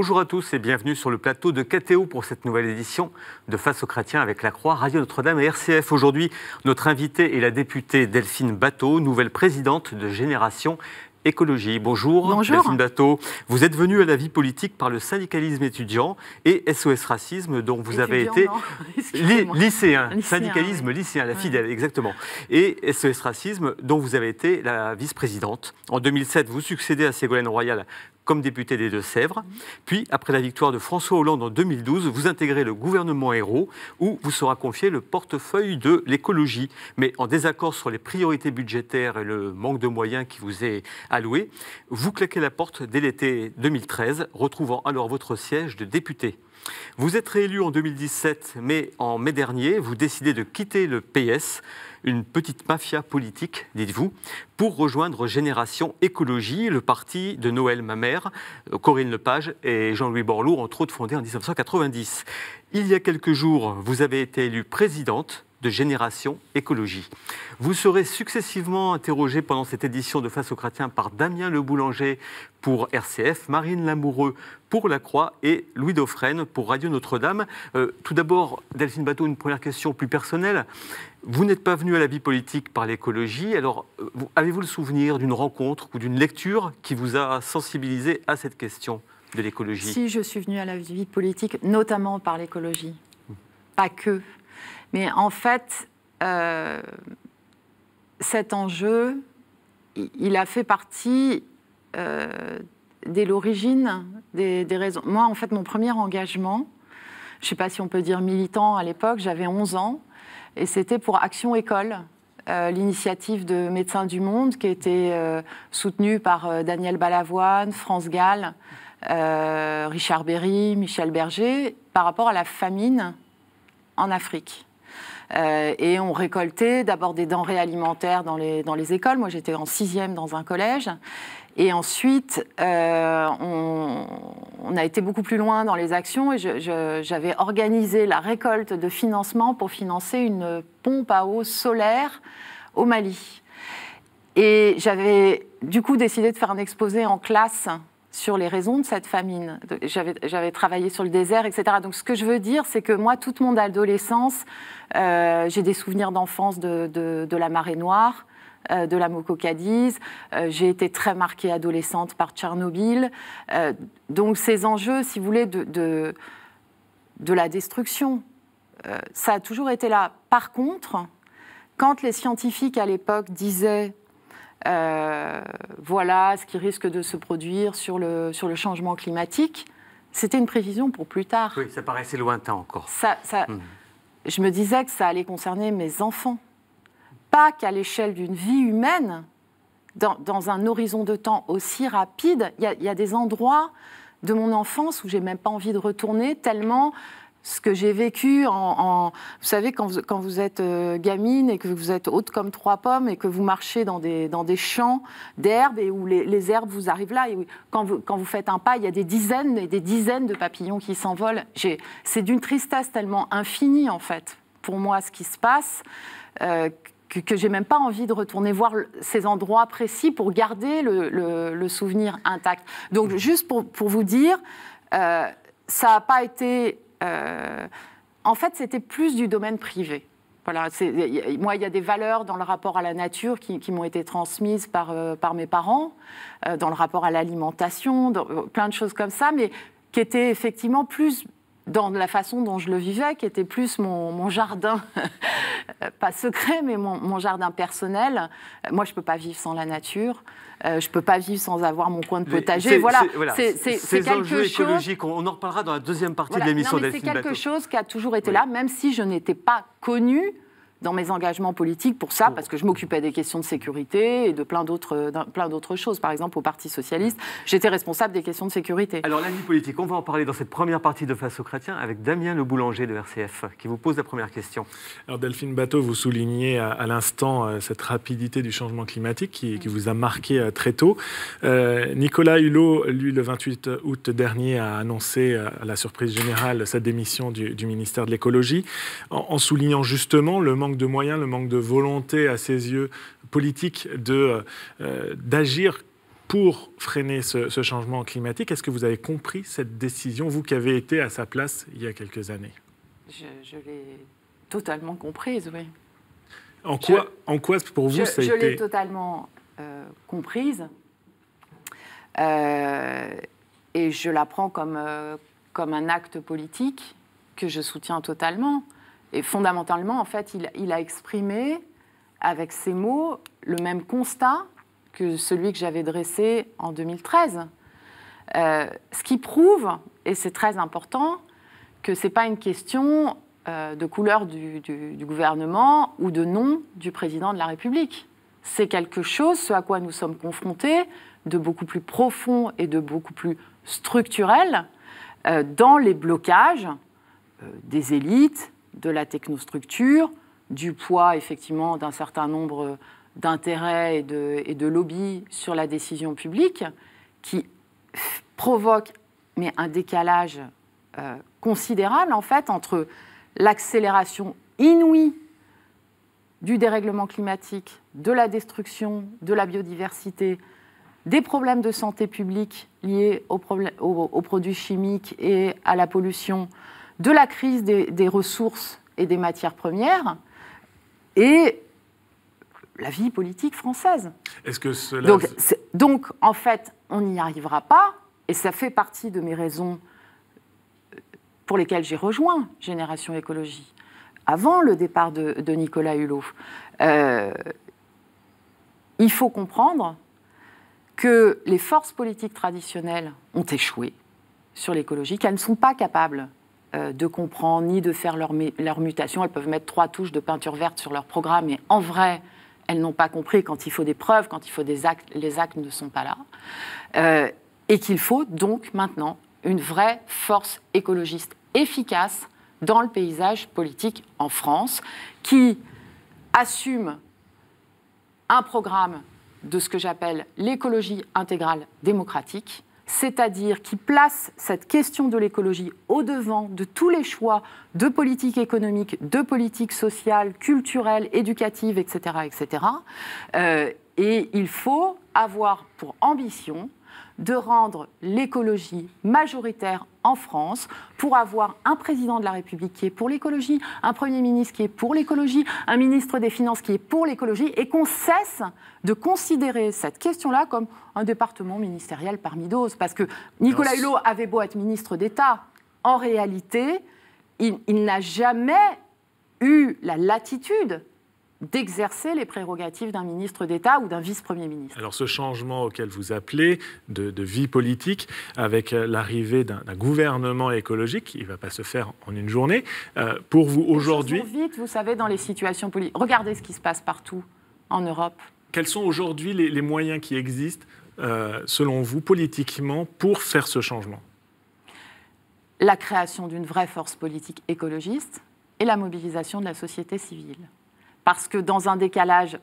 Bonjour à tous et bienvenue sur le plateau de KTO pour cette nouvelle édition de Face aux chrétiens avec la Croix, Radio Notre-Dame et RCF. Aujourd'hui, notre invitée est la députée Delphine Bateau, nouvelle présidente de Génération Écologie. Bonjour, Bonjour. Delphine Bateau. Vous êtes venu à la vie politique par le syndicalisme étudiant et SOS Racisme, dont vous avez été lycéen, syndicalisme lycéen, la fidèle, exactement, et SOS Racisme, dont vous avez été la vice-présidente. En 2007, vous succédez à Ségolène Royal comme députée des Deux-Sèvres. Mhm. Puis, après la victoire de François Hollande en 2012, vous intégrez le gouvernement héros où vous sera confié le portefeuille de l'écologie. Mais en désaccord sur les priorités budgétaires et le manque de moyens qui vous est Alloué, Vous claquez la porte dès l'été 2013, retrouvant alors votre siège de député. Vous êtes réélu en 2017, mais en mai dernier, vous décidez de quitter le PS, une petite mafia politique, dites-vous, pour rejoindre Génération Écologie, le parti de Noël Mamère, Corinne Lepage et Jean-Louis Borloo, entre autres fondés en 1990. Il y a quelques jours, vous avez été élue présidente de Génération Écologie. Vous serez successivement interrogé pendant cette édition de Face aux chrétiens par Damien Le Boulanger pour RCF, Marine Lamoureux pour La Croix et Louis Dauphren pour Radio Notre-Dame. Euh, tout d'abord, Delphine Bateau, une première question plus personnelle. Vous n'êtes pas venu à la vie politique par l'écologie, alors euh, avez-vous le souvenir d'une rencontre ou d'une lecture qui vous a sensibilisé à cette question de l'écologie Si, je suis venu à la vie politique, notamment par l'écologie. Pas que, mais en fait, euh, cet enjeu, il a fait partie euh, dès l'origine des, raisons. Moi, en fait, mon premier engagement, je ne sais pas si on peut dire militant à l'époque, j'avais 11 ans, et c'était pour Action École. Euh, l'initiative de Médecins du Monde qui était été soutenue par Daniel Balavoine, France Gall, Richard Berry, Michel Berger, par rapport à la famine en Afrique. Euh, et on récoltait d'abord des denrées alimentaires dans les, dans les écoles. Moi, j'étais en sixième dans un collège. Et ensuite, euh, on, on, a été beaucoup plus loin dans les actions et j'avais organisé la récolte de financement pour financer une pompe à eau solaire au Mali. Et j'avais du coup décidé de faire un exposé en classe sur les raisons de cette famine. J'avais travaillé sur le désert, etc. Donc ce que je veux dire, c'est que moi, toute mon adolescence, euh, j'ai des souvenirs d'enfance de, la marée noire. Euh, de la Mococadise. Euh, j'ai été très marquée adolescente par Tchernobyl. donc ces enjeux, si vous voulez, de la destruction, ça a toujours été là. Par contre, quand les scientifiques à l'époque disaient euh, voilà ce qui risque de se produire sur le, sur le changement climatique. C'était une prévision pour plus tard. Oui, ça paraissait lointain encore. Hmm. Je me disais que ça allait concerner mes enfants, pas qu'à l'échelle d'une vie humaine, dans, un horizon de temps aussi rapide. Il y, y, a des endroits de mon enfance où j'ai même pas envie de retourner tellement ce que j'ai vécu en, Vous savez, quand vous, êtes euh, gamine et que vous êtes haute comme trois pommes et que vous marchez dans des, dans des champs d'herbes et où les, herbes vous arrivent là, et quand, vous, quand vous faites un pas, il y a des dizaines et des dizaines de papillons qui s'envolent. C'est d'une tristesse tellement infinie, en fait, pour moi, ce qui se passe. Euh, que, que j'ai même pas envie de retourner voir ces endroits précis pour garder le, souvenir intact. Donc juste pour, vous dire, euh, ça n'a pas été euh, en fait, c'était plus du domaine privé. Voilà, moi, il y a des valeurs dans le rapport à la nature qui, m'ont été transmises par, euh, mes parents, euh, dans le rapport à l'alimentation, plein de choses comme ça, mais qui étaient effectivement plus dans la façon dont je le vivais, qui était plus mon, jardin, pas secret, mais mon, mon jardin personnel. Moi, je ne peux pas vivre sans la nature. Euh, je ne peux pas vivre sans avoir mon coin de potager. Voilà, c'est quelque chose. écologique, on en reparlera dans la deuxième partie de l'émission. C'est quelque chose qui a toujours été là, même si je n'étais pas connue dans mes engagements politiques pour ça, mmh. parce que je m'occupais des questions de sécurité et de euh, plein d'autres choses. Par exemple, au Parti socialiste, j'étais responsable des questions de sécurité. Alors, la vie politique, on va en parler dans cette première partie de Face aux chrétiens avec Damien Le Boulanger de RCF, qui vous pose la première question. Alors, Delphine Bateau, vous soulignez à, l'instant euh, cette rapidité du changement climatique qui, qui vous a marqué euh, très tôt. Nicolas Hulot, lui, le 28 août dernier, a annoncé à la surprise générale sa démission du, ministère de l'écologie en, en soulignant justement le manque manque de moyens, le manque de volonté à ses yeux politique euh, d'agir pour freiner ce, changement climatique. Est-ce que vous avez compris cette décision, vous qui avez été à sa place il y a quelques années Je, l'ai totalement comprise, oui. En quoi, en quoi pour vous, je, ça a été... Je l'ai totalement euh, comprise. Euh, et je la prends comme, comme un acte politique que je soutiens totalement. Et fondamentalement, en fait, il, a exprimé avec ses mots le même constat que celui que j'avais dressé en 2013. Euh, ce qui prouve, et c'est très important, que ce n'est pas une question euh, de couleur du, gouvernement ou de nom du président de la République. C'est quelque chose, ce à quoi nous sommes confrontés, de beaucoup plus profond et de beaucoup plus structurel euh, dans les blocages des élites, de la technostructure, du poids effectivement d'un certain nombre d'intérêts et de, lobbies sur la décision publique, qui provoque mais un décalage euh, considérable en fait entre l'accélération inouïe du dérèglement climatique, de la destruction de la biodiversité, des problèmes de santé publique liés aux produits chimiques et à la pollution, de la crise des, ressources et des matières premières et la vie politique française. donc, en fait, on n'y arrivera pas, et ça fait partie de mes raisons pour lesquelles j'ai rejoint Génération Écologie, avant le départ de, Nicolas Hulot. Euh, il faut comprendre que les forces politiques traditionnelles ont échoué sur l'écologie, qu'elles ne sont pas capables euh, de comprendre ni de faire leur, leur, mutation. Elles peuvent mettre trois touches de peinture verte sur leur programme, mais en vrai, elles n'ont pas compris quand il faut des preuves, quand il faut des actes, les actes ne sont pas là. Euh, et qu'il faut donc maintenant une vraie force écologiste efficace dans le paysage politique en France, qui assume un programme de ce que j'appelle l'écologie intégrale démocratique c'est-à-dire qui place cette question de l'écologie au devant de tous les choix de politique économique, de politique sociale, culturelle, éducative, etc. Euh, et il faut avoir pour ambition de rendre l'écologie majoritaire en France pour avoir un président de la République qui est pour l'écologie, un Premier ministre qui est pour l'écologie, un ministre des Finances qui est pour l'écologie, et qu'on cesse de considérer cette question-là comme un département ministériel parmi d'autres. Parce que Nicolas Hulot avait beau être ministre d'État, en réalité, il, n'a jamais eu la latitude d'exercer les prérogatives d'un ministre d'État ou d'un vice-premier ministre. Alors ce changement auquel vous appelez de, vie politique, avec l'arrivée d'un gouvernement écologique, il ne va pas se faire en une journée, euh, pour vous aujourd'hui... vite, vous savez, dans les situations politiques. Regardez ce qui se passe partout en Europe. Quels sont aujourd'hui les, moyens qui existent, euh, selon vous, politiquement, pour faire ce changement La création d'une vraie force politique écologiste et la mobilisation de la société civile parce que dans un décalage,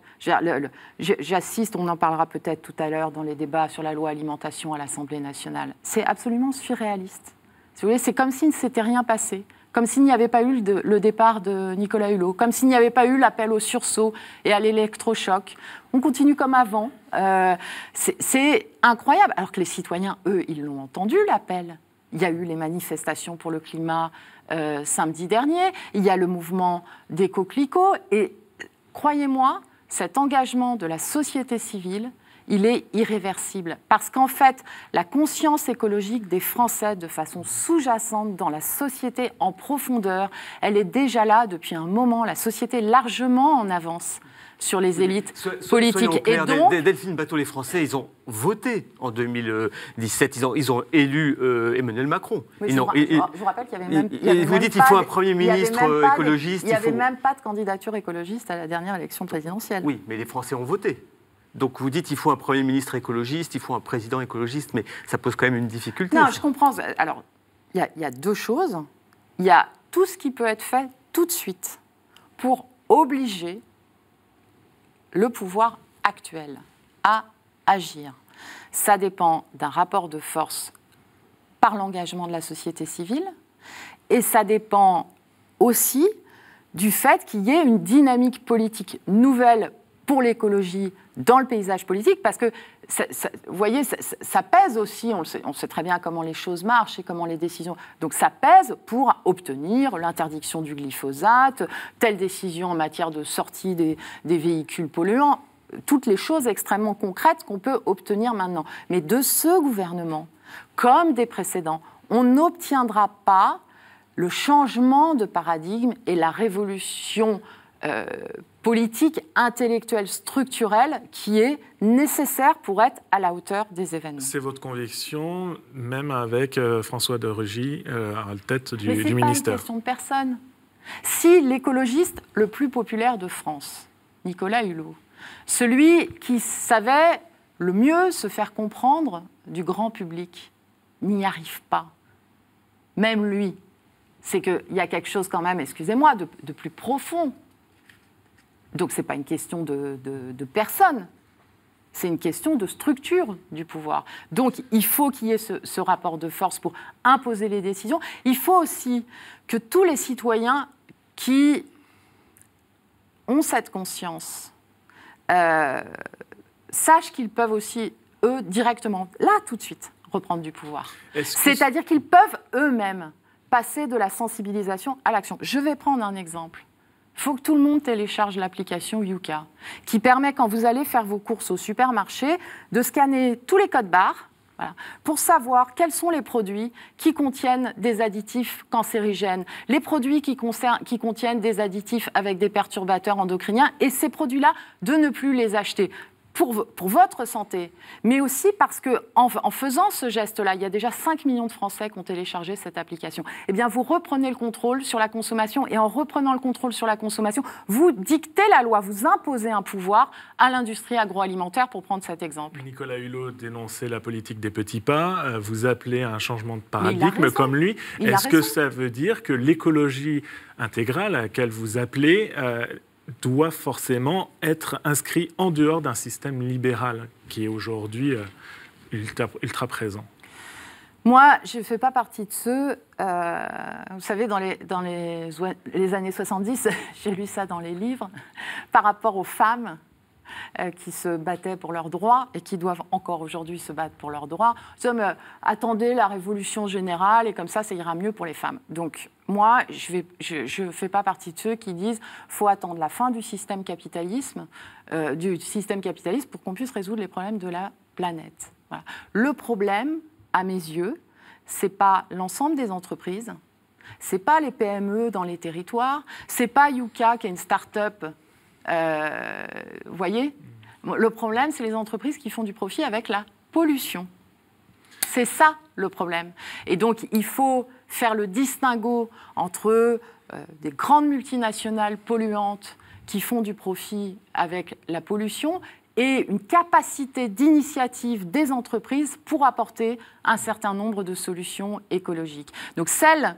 j'assiste, on en parlera peut-être tout à l'heure dans les débats sur la loi alimentation à l'Assemblée nationale, c'est absolument surréaliste. c'est comme s'il ne s'était rien passé, comme s'il n'y avait pas eu le départ de Nicolas Hulot, comme s'il n'y avait pas eu l'appel au sursaut et à l'électrochoc. On continue comme avant. Euh, c'est incroyable. Alors que les citoyens, eux, ils l'ont entendu, l'appel. Il y a eu les manifestations pour le climat euh, samedi dernier, il y a le mouvement des coquelicots, et croyez-moi, cet engagement de la société civile, il est irréversible. Parce qu'en fait, la conscience écologique des Français, de façon sous-jacente dans la société en profondeur, elle est déjà là depuis un moment, la société largement en avance sur les élites politiques. et donc, Delphine Bateau, les Français, ils ont voté en 2017. Ils ont, ils élu euh, Emmanuel Macron. je vous rappelle qu'il y avait même. vous dites qu'il faut un premier ministre écologiste. il n'y avait même pas de candidature écologiste à la dernière élection présidentielle. Oui, mais les Français ont voté. Donc vous dites il faut un Premier ministre écologiste, il faut un président écologiste, mais ça pose quand même une difficulté. Non, je comprends. Alors, il y, a deux choses. Il y a tout ce qui peut être fait tout de suite pour obliger le pouvoir actuel à agir. Ça dépend d'un rapport de force par l'engagement de la société civile et ça dépend aussi du fait qu'il y ait une dynamique politique nouvelle pour l'écologie, dans le paysage politique, parce que, vous voyez, ça, pèse aussi, on, sait, très bien comment les choses marchent et comment les décisions. Donc ça pèse pour obtenir l'interdiction du glyphosate, telle décision en matière de sortie des, des véhicules polluants, toutes les choses extrêmement concrètes qu'on peut obtenir maintenant. Mais de ce gouvernement, comme des précédents, on n'obtiendra pas le changement de paradigme et la révolution euh, politique, intellectuelle, structurelle qui est nécessaire pour être à la hauteur des événements. C'est votre conviction, même avec euh, François de Rugy euh, à la tête du, Mais du pas ministère. Une question de personne. Si l'écologiste le plus populaire de France, Nicolas Hulot, celui qui savait le mieux se faire comprendre du grand public, n'y arrive pas, même lui, c'est qu'il y a quelque chose quand même, excusez-moi, de, de plus profond donc ce n'est pas une question de, personne, c'est une question de structure du pouvoir. Donc il faut qu'il y ait ce, rapport de force pour imposer les décisions. Il faut aussi que tous les citoyens qui ont cette conscience euh, sachent qu'ils peuvent aussi, eux, directement, là tout de suite, reprendre du pouvoir. C'est-à-dire qu'ils peuvent eux-mêmes passer de la sensibilisation à l'action. Je vais prendre un exemple faut que tout le monde télécharge l'application Yuka, qui permet, quand vous allez faire vos courses au supermarché, de scanner tous les codes barres Pour savoir quels sont les produits qui contiennent des additifs cancérigènes, les produits qui, qui contiennent des additifs avec des perturbateurs endocriniens, et ces produits-là, de ne plus les acheter pour, votre santé, mais aussi parce que en, faisant ce geste-là, il y a déjà 5 millions de Français qui ont téléchargé cette application. Eh bien, vous reprenez le contrôle sur la consommation et en reprenant le contrôle sur la consommation, vous dictez la loi, vous imposez un pouvoir à l'industrie agroalimentaire, pour prendre cet exemple. Nicolas Hulot dénonçait la politique des petits pas, euh, vous appelez à un changement de paradigme comme lui. Est-ce que ça veut dire que l'écologie intégrale à laquelle vous appelez euh, doit forcément être inscrit en dehors d'un système libéral qui est aujourd'hui euh, ultra, ultra, présent. Moi, je ne fais pas partie de ceux, euh, vous savez, dans, les, dans les, les années 70, j'ai lu ça dans les livres, par rapport aux femmes euh, qui se battaient pour leurs droits et qui doivent encore aujourd'hui se battre pour leurs droits. Nous euh, attendez la révolution générale et comme ça, ça ira mieux pour les femmes. Donc, moi, je ne fais pas partie de ceux qui disent faut attendre la fin du système capitalisme, euh, du système capitaliste pour qu'on puisse résoudre les problèmes de la planète. Le problème, à mes yeux, c'est pas l'ensemble des entreprises, c'est pas les PME dans les territoires, c'est pas Yuka qui est une start-up vous euh, voyez Le problème, c'est les entreprises qui font du profit avec la pollution. C'est ça le problème. Et donc, il faut faire le distinguo entre euh, des grandes multinationales polluantes qui font du profit avec la pollution et une capacité d'initiative des entreprises pour apporter un certain nombre de solutions écologiques. Donc celles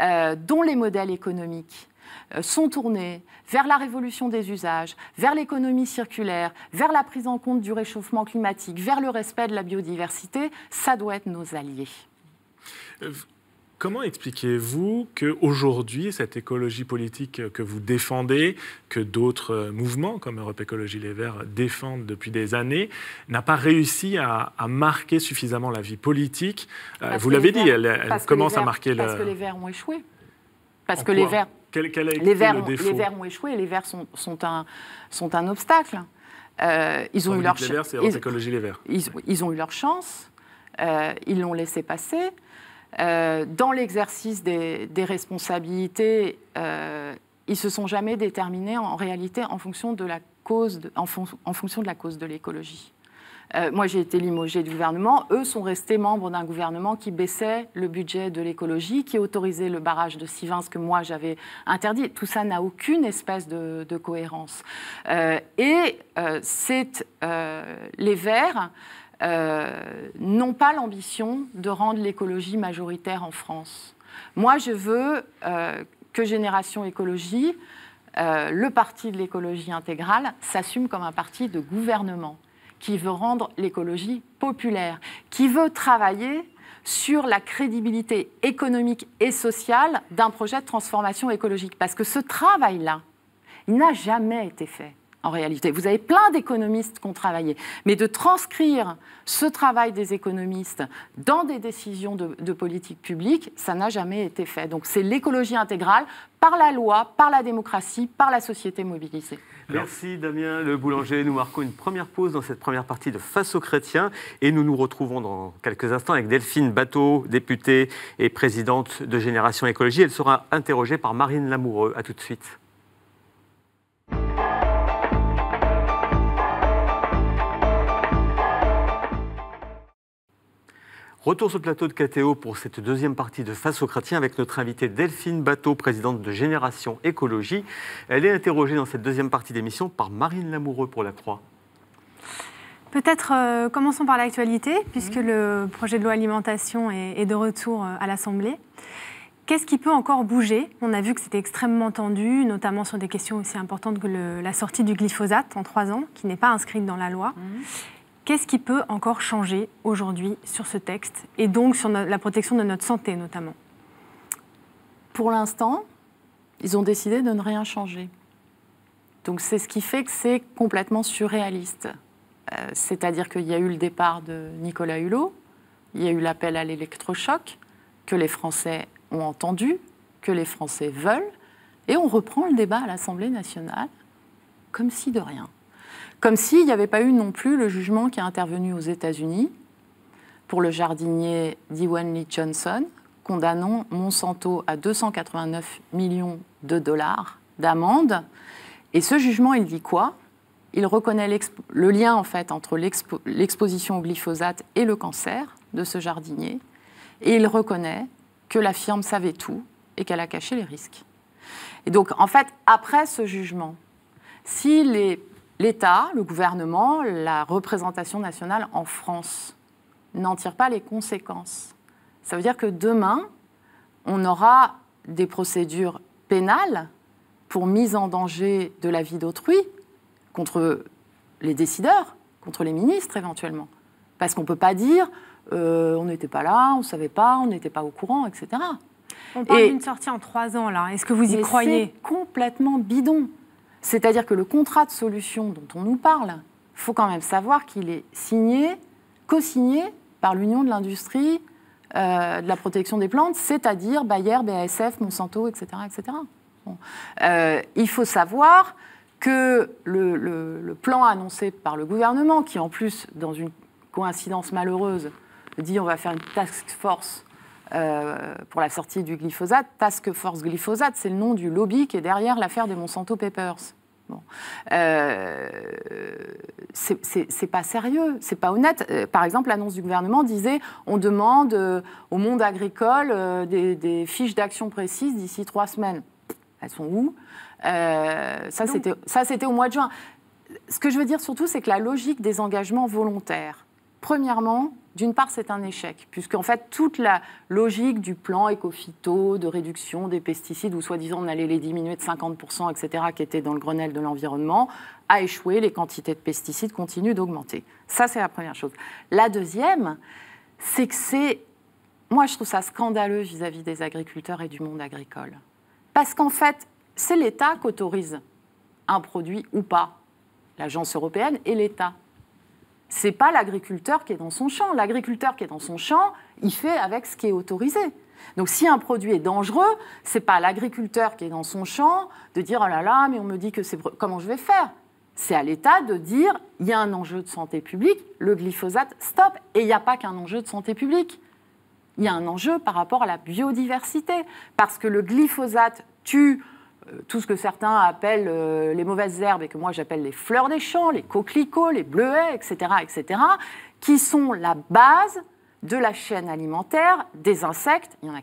euh, dont les modèles économiques euh, sont tournés vers la révolution des usages, vers l'économie circulaire, vers la prise en compte du réchauffement climatique, vers le respect de la biodiversité, ça doit être nos alliés. Euh, comment expliquez-vous qu'aujourd'hui, cette écologie politique que vous défendez, que d'autres euh, mouvements comme Europe Écologie Les Verts défendent depuis des années, n'a pas réussi à, marquer suffisamment la vie politique Vous l'avez dit, elle, commence à marquer... Parce que les Verts ont échoué. Parce que les Verts, les verts, ont échoué, les Verts sont, un, sont un, obstacle. ils ont eu leur chance. Ils, ils, ont eu leur chance, ils l'ont laissé passer. Euh, dans l'exercice des, responsabilités, euh, ils se sont jamais déterminés en, réalité en fonction de la cause, en fonction de la cause de l'écologie. Euh, moi, j'ai été limogée du gouvernement. Eux sont restés membres d'un gouvernement qui baissait le budget de l'écologie, qui autorisait le barrage de Sivins que moi j'avais interdit. Tout ça n'a aucune espèce de, cohérence. Euh, et euh, c'est les Verts. n'ont pas l'ambition de rendre l'écologie majoritaire en France. Moi, je veux que Génération Écologie, le parti de l'écologie intégrale, s'assume comme un parti de gouvernement qui veut rendre l'écologie populaire, qui veut travailler sur la crédibilité économique et sociale d'un projet de transformation écologique. Parce que ce travail-là, il n'a jamais été fait en réalité. Vous avez plein d'économistes qui ont travaillé. Mais de transcrire ce travail des économistes dans des décisions de, politique publique, ça n'a jamais été fait. Donc c'est l'écologie intégrale par la loi, par la démocratie, par la société mobilisée. Merci Damien Le Boulanger. Nous marquons une première pause dans cette première partie de Face aux chrétiens et nous nous retrouvons dans quelques instants avec Delphine Bateau, députée et présidente de Génération Écologie. Elle sera interrogée par Marine Lamoureux. A tout de suite. Retour sur le plateau de KTO pour cette deuxième partie de Face aux chrétiens avec notre invitée Delphine Bateau, présidente de Génération Écologie. Elle est interrogée dans cette deuxième partie d'émission par Marine Lamoureux pour la Croix. Peut-être euh, commençons par l'actualité, puisque mhm. le projet de loi alimentation est, de retour euh, à l'Assemblée. Qu'est-ce qui peut encore bouger On a vu que c'était extrêmement tendu, notamment sur des questions aussi importantes que la sortie du glyphosate en trois ans, qui n'est pas inscrite dans la loi. Mhm. Qu'est-ce qui peut encore changer aujourd'hui sur ce texte et donc sur la protection de notre santé notamment Pour l'instant, ils ont décidé de ne rien changer. Donc c'est ce qui fait que c'est complètement surréaliste. Euh, c'est-à-dire qu'il y a eu le départ de Nicolas Hulot, il y a eu l'appel à l'électrochoc que les Français ont entendu, que les Français veulent, et on reprend le débat à l'Assemblée nationale comme si de rien. Comme s'il n'y avait pas eu non plus le jugement qui est intervenu aux États-Unis pour le jardinier Diwan Lee Johnson, condamnant Monsanto à 289 millions de dollars d'amende. Et ce jugement, il dit quoi Il reconnaît le lien en fait entre l'exposition au glyphosate et le cancer de ce jardinier, et il reconnaît que la firme savait tout et qu'elle a caché les risques. Et donc, en fait, après ce jugement, si les l'État, le gouvernement, la représentation nationale en France n'en tire pas les conséquences. Ça veut dire que demain, on aura des procédures pénales pour mise en danger de la vie d'autrui contre les décideurs, contre les ministres éventuellement. Parce qu'on ne peut pas dire euh, on n'était pas là, on ne savait pas, on n'était pas au courant, etc. On parle d'une sortie en trois ans là. Est-ce que vous y croyez C'est complètement bidon. C'est-à-dire que le contrat de solution dont on nous parle, il faut quand même savoir qu'il est signé, co-signé par l'Union de l'industrie euh, de la protection des plantes, c'est-à-dire Bayer, BASF, Monsanto, etc. etc. Euh, il faut savoir que le, le, plan annoncé par le gouvernement, qui en plus, dans une coïncidence malheureuse, dit on va faire une task force euh, pour la sortie du glyphosate, Task Force Glyphosate, c'est le nom du lobby qui est derrière l'affaire des Monsanto Papers. Bon. Euh, c'est pas sérieux, c'est pas honnête. Euh, par exemple, l'annonce du gouvernement disait on demande euh, au monde agricole des, fiches d'action précises d'ici trois semaines. Elles sont où Ça, c'était au mois de juin. Ce que je veux dire surtout, c'est que la logique des engagements volontaires, Premièrement, d'une part, c'est un échec, en fait, toute la logique du plan éco de réduction des pesticides, ou soi-disant on allait les diminuer de 50%, etc., qui était dans le Grenelle de l'environnement, a échoué, les quantités de pesticides continuent d'augmenter. Ça, c'est la première chose. La deuxième, c'est que c'est... Moi, je trouve ça scandaleux vis-à-vis -vis des agriculteurs et du monde agricole. Parce qu'en fait, c'est l'État qui autorise un produit ou pas, l'agence européenne et l'État c'est pas l'agriculteur qui est dans son champ. L'agriculteur qui est dans son champ, il fait avec ce qui est autorisé. Donc si un produit est dangereux, c'est pas l'agriculteur qui est dans son champ de dire oh là là, mais on me dit que c'est comment je vais faire. C'est à l'État de dire il y a un enjeu de santé publique, le glyphosate stop. Et il n'y a pas qu'un enjeu de santé publique. Il y a un enjeu par rapport à la biodiversité parce que le glyphosate tue tout ce que certains appellent euh, les mauvaises herbes et que moi j'appelle les fleurs des champs, les coquelicots, les bleuets, etc., etc., qui sont la base de la chaîne alimentaire des insectes, il y en a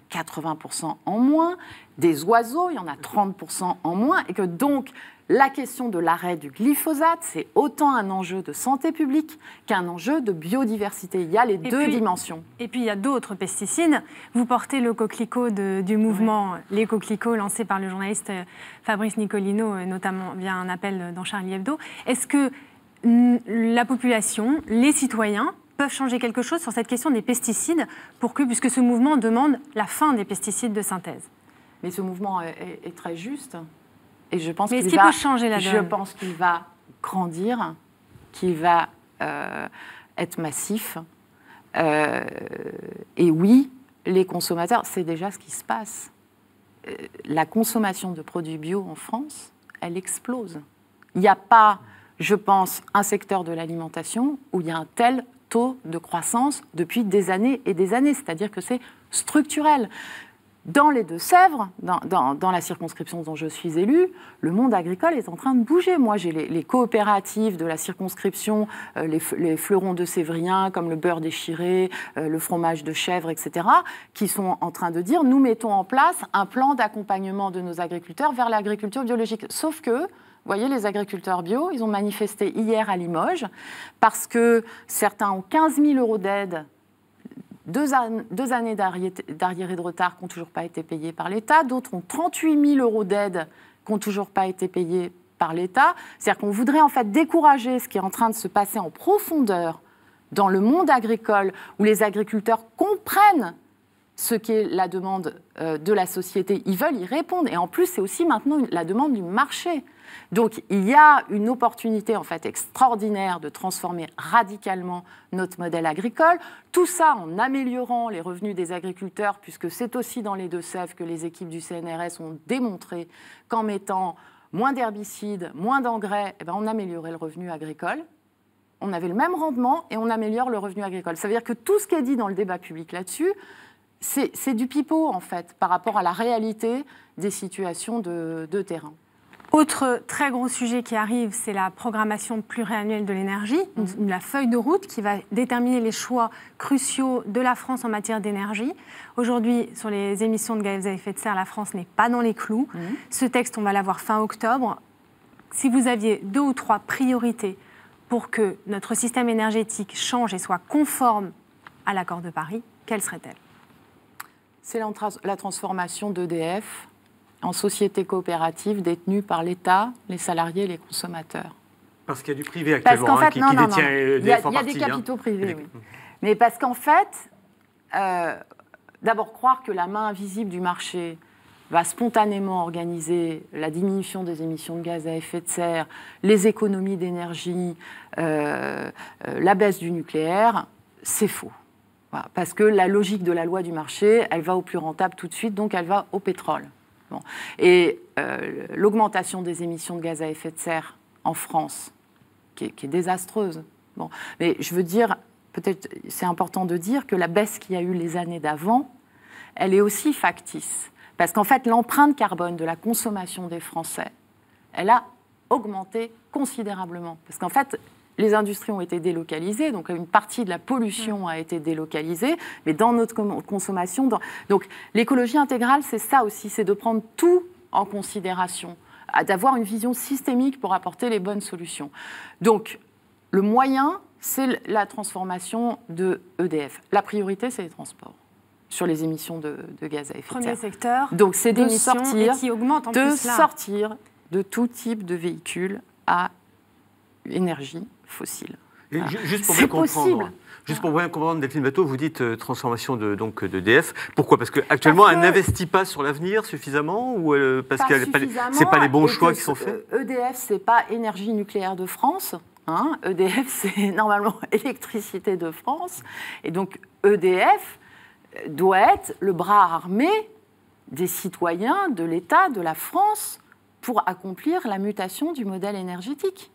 80% en moins, des oiseaux, il y en a 30% en moins, et que donc la question de l'arrêt du glyphosate, c'est autant un enjeu de santé publique qu'un enjeu de biodiversité. Il y a les deux dimensions. Et puis il y a d'autres pesticides. Vous portez le coquelicot du mouvement Les coquelicots lancé par le journaliste euh, Fabrice Nicolino, euh, notamment via un appel dans Charlie Hebdo. Est-ce que mm, la population, les citoyens peuvent changer quelque chose sur cette question des pesticides pour que, puisque ce mouvement demande la fin des pesticides de synthèse mais ce mouvement est très juste. Et je pense qu'il va, changer Je pense qu'il va grandir, qu'il va euh, être massif. Euh, et oui, les consommateurs, c'est déjà ce qui se passe. Euh, la consommation de produits bio en France, elle explose. Il n'y a pas, je pense, un secteur de l'alimentation où il y a un tel taux de croissance depuis des années et des années. C'est-à-dire que c'est structurel dans les Deux-Sèvres, dans, la circonscription dont je suis élue, le monde agricole est en train de bouger. Moi, j'ai les, coopératives de la circonscription, euh, les, fleurons de Sévrien, comme le beurre déchiré, euh, le fromage de chèvre, etc., qui sont en train de dire nous mettons en place un plan d'accompagnement de nos agriculteurs vers l'agriculture biologique. Sauf que vous voyez, les agriculteurs bio, ils ont manifesté hier à Limoges parce que certains ont 15 000 euros d'aide deux, années d'arriérés de retard qui n'ont toujours pas été payés par l'État, d'autres ont 38 000 euros d'aide qui n'ont toujours pas été payés par l'État. C'est-à-dire qu'on voudrait en fait décourager ce qui est en train de se passer en profondeur dans le monde agricole, où les agriculteurs comprennent ce qu'est la demande euh, de la société. Ils veulent y répondre. Et en plus, c'est aussi maintenant la demande du marché. Donc il y a une opportunité en fait extraordinaire de transformer radicalement notre modèle agricole. Tout ça en améliorant les revenus des agriculteurs, puisque c'est aussi dans les deux sèvres que les équipes du CNRS ont démontré qu'en mettant moins d'herbicides, moins d'engrais, eh ben, on améliorait le revenu agricole. On avait le même rendement et on améliore le revenu agricole. Ça veut dire que tout ce qui est dit dans le débat public là-dessus, c'est du pipeau en fait par rapport à la réalité des situations de terrain. Autre très gros sujet qui arrive, c'est la programmation pluriannuelle de l'énergie, mhm. la feuille de route qui va déterminer les choix cruciaux de la France en matière d'énergie. Aujourd'hui, sur les émissions de gaz à effet de serre, la France n'est pas dans les clous. Mhm. Ce texte, on va l'avoir fin octobre. Si vous aviez deux ou trois priorités pour que notre système énergétique change et soit conforme à l'accord de Paris, quelles seraient-elles C'est la transformation d'EDF en société coopérative détenue par l'État, les salariés et les consommateurs. Parce qu'il y a du privé actuellement hein, qui, détient euh, Il y a, des capitaux hein. privés, oui. Mais parce qu'en fait, euh, d'abord croire que la main invisible du marché va spontanément organiser la diminution des émissions de gaz à effet de serre, les économies d'énergie, euh, la baisse du nucléaire, c'est faux. Parce que la logique de la loi du marché, elle va au plus rentable tout de suite, donc elle va au pétrole. Et euh, l'augmentation des émissions de gaz à effet de serre en France, qui est, désastreuse. Bon. Mais je veux dire, peut-être c'est important de dire que la baisse qu'il y a eu les années d'avant, elle est aussi factice. Parce qu'en fait, l'empreinte carbone de la consommation des Français, elle a augmenté considérablement. Parce qu'en fait, les industries ont été délocalisées, donc une partie de la pollution mm. a été délocalisée, mais dans notre consommation. Donc l'écologie intégrale, c'est ça aussi, c'est de prendre tout en considération, d'avoir une vision systémique pour apporter les bonnes solutions. Donc le moyen, c'est la transformation de EDF. La priorité, c'est les transports sur les émissions de, gaz à effet de serre. secteur. Donc c'est de sortir, qui de sortir de tout type de véhicules à énergie fossiles. juste pour bien comprendre, possible. Juste pour bien comprendre, Delphine Bateau, vous dites euh, transformation de donc d'EDF. Pourquoi Parce qu'actuellement, elle n'investit pas sur l'avenir suffisamment ou euh, parce que c'est pas les bons choix qui sont faits EDF, e ce n'est pas Énergie nucléaire de France. Hein EDF, c'est normalement Électricité de France. Et donc, EDF doit être le bras armé des citoyens, de l'État, de la France pour accomplir la mutation du modèle énergétique.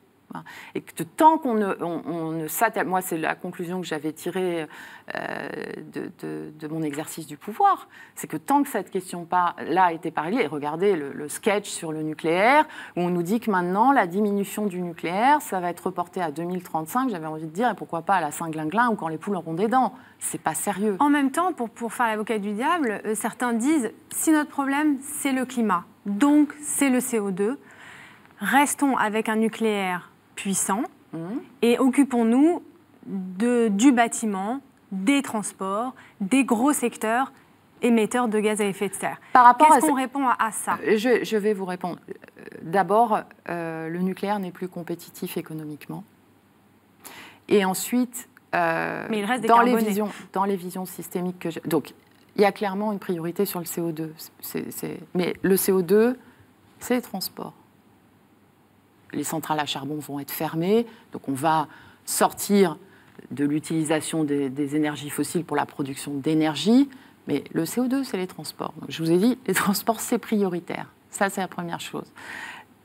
Et que tant qu'on ne, on, moi c'est la conclusion que j'avais tirée euh, de, mon exercice du pouvoir, c'est que tant que cette question-là a été parlée, et regardez le, sketch sur le nucléaire, où on nous dit que maintenant la diminution du nucléaire, ça va être reporté à 2035, j'avais envie de dire, et pourquoi pas à la saint ou quand les poules auront des dents. C'est pas sérieux. En même temps, pour, faire l'avocat du diable, euh, certains disent, si notre problème c'est le climat, donc c'est le CO2, restons avec un nucléaire puissant mmh. et occupons-nous du bâtiment, des transports, des gros secteurs émetteurs de gaz à effet de serre. Qu'est-ce qu'on répond à, ça euh, je, vais vous répondre. D'abord, euh, le nucléaire n'est plus compétitif économiquement. Et ensuite, euh, dans, les visions, systémiques que je... Donc, il y a clairement une priorité sur le CO2. Mais le CO2, c'est les transports les centrales à charbon vont être fermées, donc on va sortir de l'utilisation des, énergies fossiles pour la production d'énergie, mais le CO2, c'est les transports. je vous ai dit, les transports, c'est prioritaire. Ça, c'est la première chose.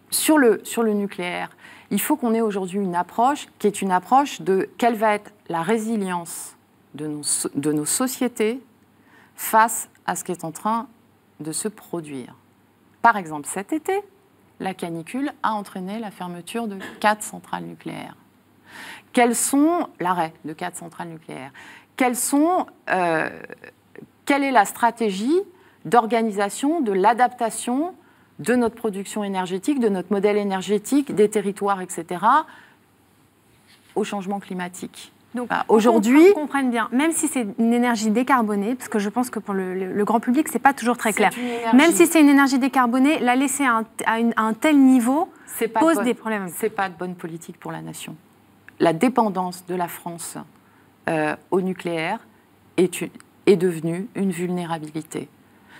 Sur le, sur le nucléaire, il faut qu'on ait aujourd'hui une approche qui est une approche de quelle va être la résilience de de nos sociétés face à ce qui est en train de se produire. Par exemple, cet été, la canicule a entraîné la fermeture de quatre centrales nucléaires. Quels sont l'arrêt de quatre centrales nucléaires euh, Quelle est la stratégie d'organisation, de l'adaptation de notre production énergétique, de notre modèle énergétique, des territoires, etc., au changement climatique donc ah, aujourd'hui, qu'on comprenne bien, même si c'est une énergie décarbonée, parce que je pense que pour le, grand public, c'est pas toujours très clair. Même si c'est une énergie décarbonée, la laisser à un, tel niveau pose des problèmes. C'est pas de bonne politique pour la nation. La dépendance de la France euh, au nucléaire est, est devenue une vulnérabilité.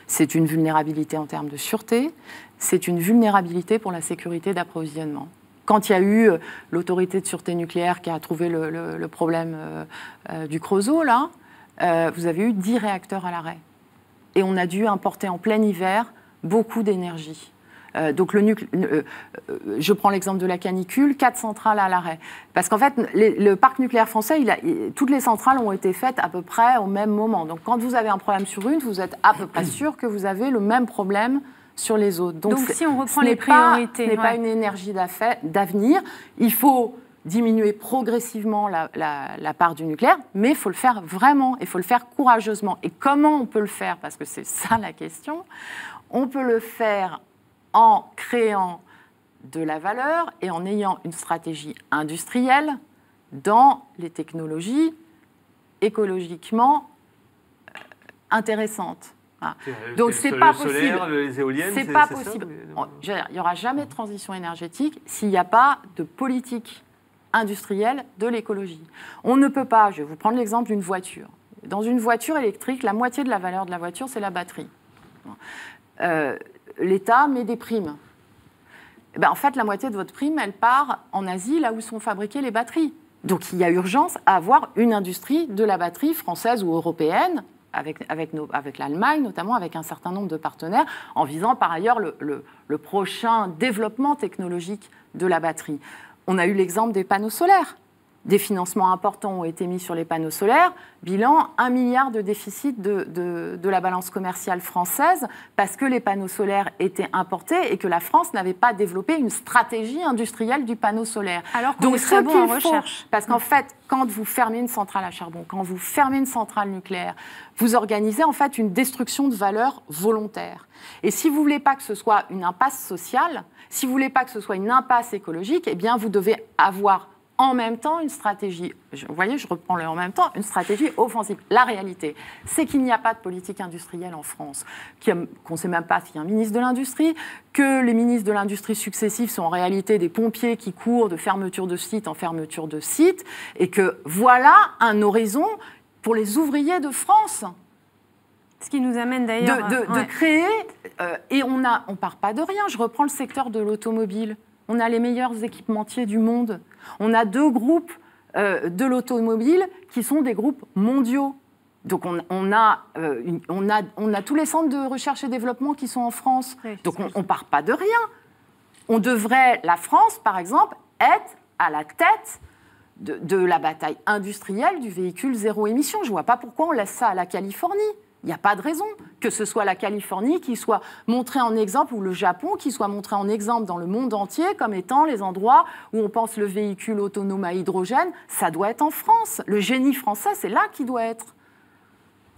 C'est une vulnérabilité en termes de sûreté, c'est une vulnérabilité pour la sécurité d'approvisionnement quand il y a eu euh, l'autorité de sûreté nucléaire qui a trouvé le, problème euh, euh, du Creusot, là, vous avez eu 10 réacteurs à l'arrêt. Et on a dû importer en plein hiver beaucoup d'énergie. donc le je prends l'exemple de la canicule, quatre centrales à l'arrêt. Parce qu'en fait, le parc nucléaire français, toutes les centrales ont été faites à peu près au même moment. Donc quand vous avez un problème sur une, vous êtes à peu près sûr que vous avez le même problème les autres. Donc, si on reprend les priorités. ce n'est pas une énergie d'avenir. Il faut diminuer progressivement la, la, part du nucléaire, mais il faut le faire vraiment, il faut le faire courageusement. Et comment on peut le faire Parce que c'est ça la question. On peut le faire en créant de la valeur et en ayant une stratégie industrielle dans les technologies écologiquement euh, intéressantes. Donc c'est pas possible. c'est pas possible. il n'y aura jamais de transition énergétique s'il n'y a pas de politique industrielle de l'écologie. On ne peut pas. Je vais vous prendre l'exemple d'une voiture. Dans une voiture électrique, la moitié de la valeur de la voiture, c'est la batterie. Euh, L'État met des primes. Eh ben, en fait, la moitié de votre prime, elle part en Asie, là où sont fabriquées les batteries. Donc il y a urgence à avoir une industrie de la batterie française ou européenne avec, l'Allemagne, notamment avec un certain nombre de partenaires, en visant par ailleurs le prochain développement technologique de la batterie. On a eu l'exemple des panneaux solaires des financements importants ont été mis sur les panneaux solaires. Bilan, un milliard de déficit de, la balance commerciale française parce que les panneaux solaires étaient importés et que la France n'avait pas développé une stratégie industrielle du panneau solaire. Alors qu'on c'est très bon en recherche. parce qu'en fait, quand vous fermez une centrale à charbon, quand vous fermez une centrale nucléaire, vous organisez en fait une destruction de valeur volontaire. Et si vous voulez pas que ce soit une impasse sociale, si vous voulez pas que ce soit une impasse écologique, eh bien vous devez avoir en même temps une stratégie, vous voyez, je reprends en même temps, une stratégie offensive. La réalité, c'est qu'il n'y a pas de politique industrielle en France, qu'on ne sait même pas s'il y a un ministre de l'Industrie, que les ministres de l'Industrie successifs sont en réalité des pompiers qui courent de fermeture de site en fermeture de site, et que voilà un horizon pour les ouvriers de France. Ce qui nous amène d'ailleurs... De, de, créer, euh, et on ne on part pas de rien, je reprends le secteur de l'automobile. On a les meilleurs équipementiers du monde. On a deux groupes euh, de l'automobile qui sont des groupes mondiaux. Donc euh, on, a, tous les centres de recherche et développement qui sont en France. Donc on ne part pas de rien. On devrait, la France par exemple, être à la tête de, de la bataille industrielle du véhicule zéro émission. Je ne vois pas pourquoi on laisse ça à la Californie. Il n'y a pas de raison que ce soit la Californie qui soit montrée en exemple ou le Japon qui soit montré en exemple dans le monde entier comme étant les endroits où on pense le véhicule autonome à hydrogène. Ça doit être en France. Le génie français, c'est là qu'il doit être.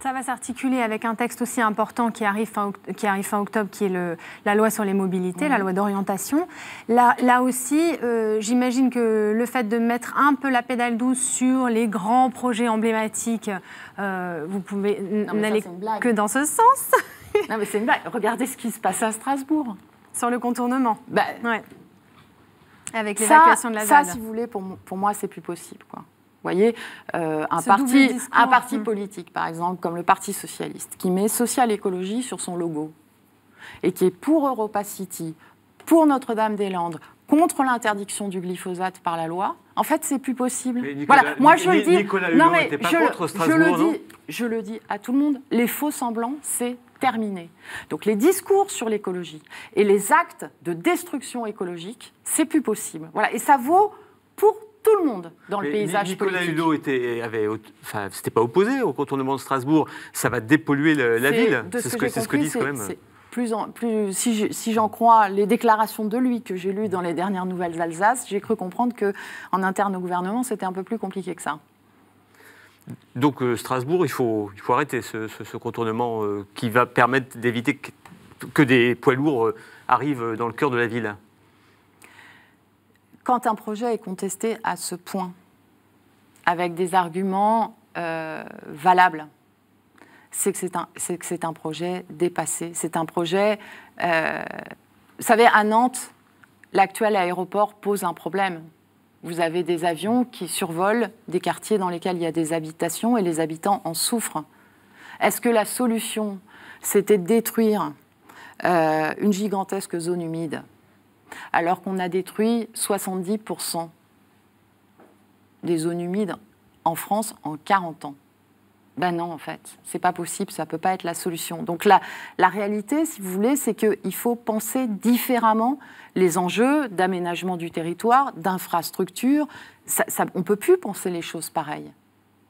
Ça va s'articuler avec un texte aussi important qui arrive fin, qui arrive octobre, qui est le, la loi sur les mobilités, la mhm. loi d'orientation. Là, là aussi, euh, j'imagine que le fait de mettre un peu la pédale douce sur les grands projets emblématiques, euh, vous pouvez n'aller que dans ce sens. non mais c'est une blague. Regardez ce qui se passe à Strasbourg. Sur le contournement. Bah, ouais. Avec l'évacuation de la Ça, si vous voulez, pour, pour moi, c'est plus possible. Quoi. Vous voyez, euh, un, parti, un mm. parti politique, par exemple, comme le Parti socialiste, qui met social-écologie sur son logo et qui est pour Europa City, pour Notre-Dame-des-Landes, contre l'interdiction du glyphosate par la loi, en fait, c'est plus possible. Nicolas, voilà, moi je dis. pas contre Strasbourg, le dis, je le dis à tout le monde. Les faux semblants, c'est terminé. Donc les discours sur l'écologie et les actes de destruction écologique, c'est plus possible. Voilà, et ça vaut pour tout le monde dans le paysage Nicolas Hulot était, avait, c'était pas opposé au contournement de Strasbourg. Ça va dépolluer la ville. C'est ce que, ce que disent quand même. Plus, en, plus si, j'en crois les déclarations de lui que j'ai lues dans les dernières Nouvelles Alsace, j'ai cru comprendre que en interne au gouvernement, c'était un peu plus compliqué que ça. Donc euh, Strasbourg, il faut, il faut arrêter ce, contournement euh, qui va permettre d'éviter que, des poids lourds euh, arrivent dans le cœur de la ville quand un projet est contesté à ce point, avec des arguments euh, valables, c'est que c'est un, projet dépassé. C'est un projet. Euh, vous savez, à Nantes, l'actuel aéroport pose un problème. Vous avez des avions qui survolent des quartiers dans lesquels il y a des habitations et les habitants en souffrent. Est-ce que la solution, c'était de détruire euh, une gigantesque zone humide alors qu'on a détruit 70% des zones humides en France en 40 ans. Ben non, en fait, c'est pas possible, ça peut pas être la solution. Donc la, réalité, si vous voulez, c'est qu'il faut penser différemment les enjeux d'aménagement du territoire, d'infrastructures. On ne peut plus penser les choses pareilles.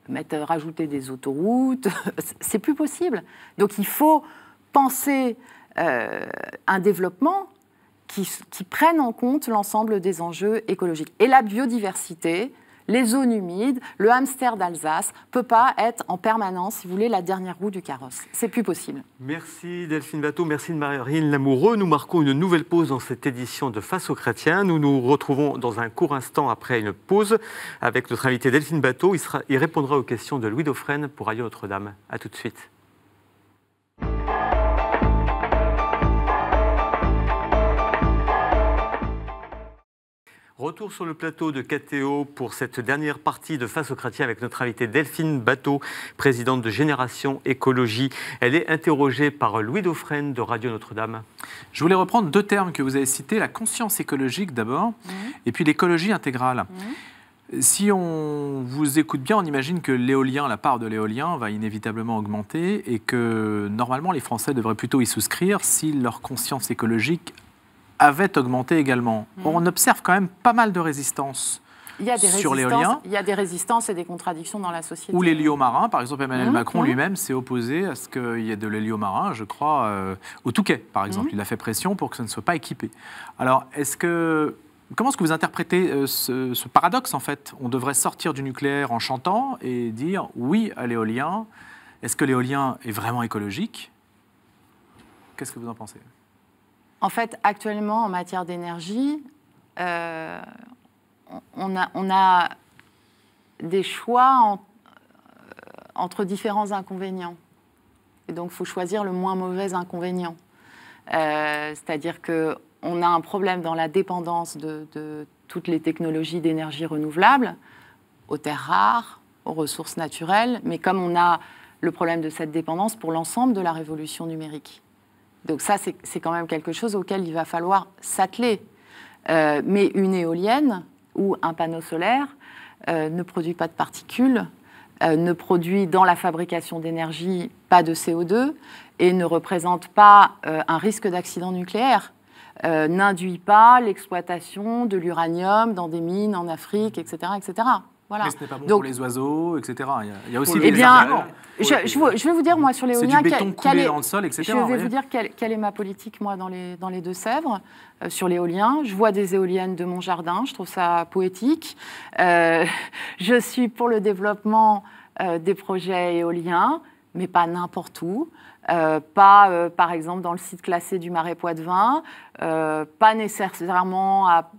Mettre, euh, rajouter des autoroutes, c'est plus possible. Donc il faut penser euh, un développement qui, prennent en compte l'ensemble des enjeux écologiques. Et la biodiversité, les zones humides, le hamster d'Alsace peut pas être en permanence, si vous voulez, la dernière roue du carrosse. C'est plus possible. Merci Delphine Bateau, merci de Marine Lamoureux. Nous marquons une nouvelle pause dans cette édition de Face aux chrétiens. Nous nous retrouvons dans un court instant après une pause avec notre invité Delphine Bateau. Il, répondra aux questions de Louis Dauphren pour Aïe Notre-Dame. À tout de suite. Retour sur le plateau de KTO pour cette dernière partie de Face aux chrétiens avec notre invitée Delphine Bateau, présidente de Génération Écologie. Elle est interrogée par Louis Dauphren de Radio Notre-Dame. Je voulais reprendre deux termes que vous avez cités, la conscience écologique d'abord, mhm. et puis l'écologie intégrale. Mhm. Si on vous écoute bien, on imagine que l'éolien, la part de l'éolien va inévitablement augmenter et que normalement les Français devraient plutôt y souscrire si leur conscience écologique avait augmenté également. Mm. On observe quand même pas mal de résistances. Il sur l'éolien. Il y a des résistances et des contradictions dans la société. Ou l'héliomarin, par exemple, Emmanuel mm. Macron mm. lui-même s'est opposé à ce qu'il y ait de l'héliomarin, je crois, euh, au Touquet, par exemple. Il a fait pression pour que ça ne soit pas équipé. Alors, que. Comment est-ce que vous interprétez euh, ce, paradoxe, en fait On devrait sortir du nucléaire en chantant et dire oui à l'éolien. Est-ce que l'éolien est vraiment écologique Qu'est-ce que vous en pensez en fait, actuellement, en matière d'énergie, euh, on, a, des choix euh, entre différents inconvénients. Et donc, il faut choisir le moins mauvais inconvénient. Euh, c'est-à-dire qu'on a un problème dans la dépendance de toutes les technologies d'énergie renouvelable, aux terres rares, aux ressources naturelles, mais comme on a le problème de cette dépendance pour l'ensemble de la révolution numérique. Donc ça, c'est quand même quelque chose auquel il va falloir s'atteler. Euh, mais une éolienne ou un panneau solaire euh, ne produit pas de particules, euh, ne produit dans la fabrication d'énergie pas de CO2 et ne représente pas un risque d'accident nucléaire. n'induit pas l'exploitation de l'uranium dans des mines en Afrique, etc., etc. Voilà. Mais ce n'est pas bon Donc, pour les oiseaux, etc. Il y a, aussi eh bien, Je, vais vous dire, moi, sur l'éolien, quelle est, dans le sol, etc., je vais vous dire quelle, est ma politique, moi, dans les, dans les Deux-Sèvres, euh, sur l'éolien. Je vois des éoliennes de mon jardin, je trouve ça poétique. Euh, je suis pour le développement euh, des projets éoliens, mais pas n'importe où. pas par exemple dans le site classé du Marais Poitevin, euh, pas nécessairement à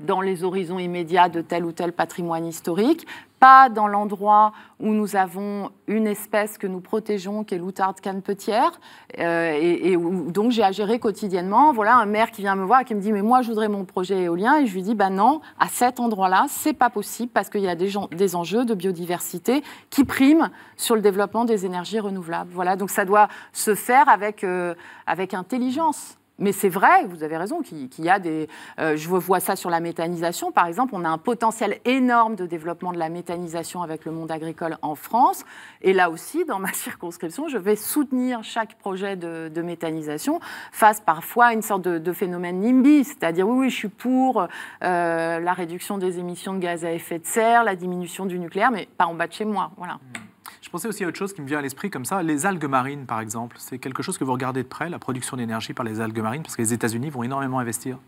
dans les horizons immédiats de tel ou tel patrimoine historique, pas dans l'endroit où nous avons une espèce que nous protégeons, qui est l'outarde canepetière euh, et, donc j'ai à gérer quotidiennement. Voilà un maire qui vient me voir et qui me dit mais moi je voudrais mon projet éolien et je lui dis bah non à cet endroit-là c'est pas possible parce qu'il y a des, enjeux de biodiversité qui priment sur le développement des énergies renouvelables. Voilà donc ça doit se faire avec euh, intelligence. Mais c'est vrai, vous avez raison, qu'il y a des. Euh, je vois ça sur la méthanisation, par exemple. On a un potentiel énorme de développement de la méthanisation avec le monde agricole en France. Et là aussi, dans ma circonscription, je vais soutenir chaque projet de, méthanisation face parfois à une sorte de, phénomène NIMBY, c'est-à-dire oui, oui, je suis pour euh, la réduction des émissions de gaz à effet de serre, la diminution du nucléaire, mais pas en bas de chez moi. Voilà. Mmh. Je pensais aussi à autre chose qui me vient à l'esprit comme ça, les algues marines par exemple. C'est quelque chose que vous regardez de près, la production d'énergie par les algues marines, parce que les États-Unis vont énormément investir.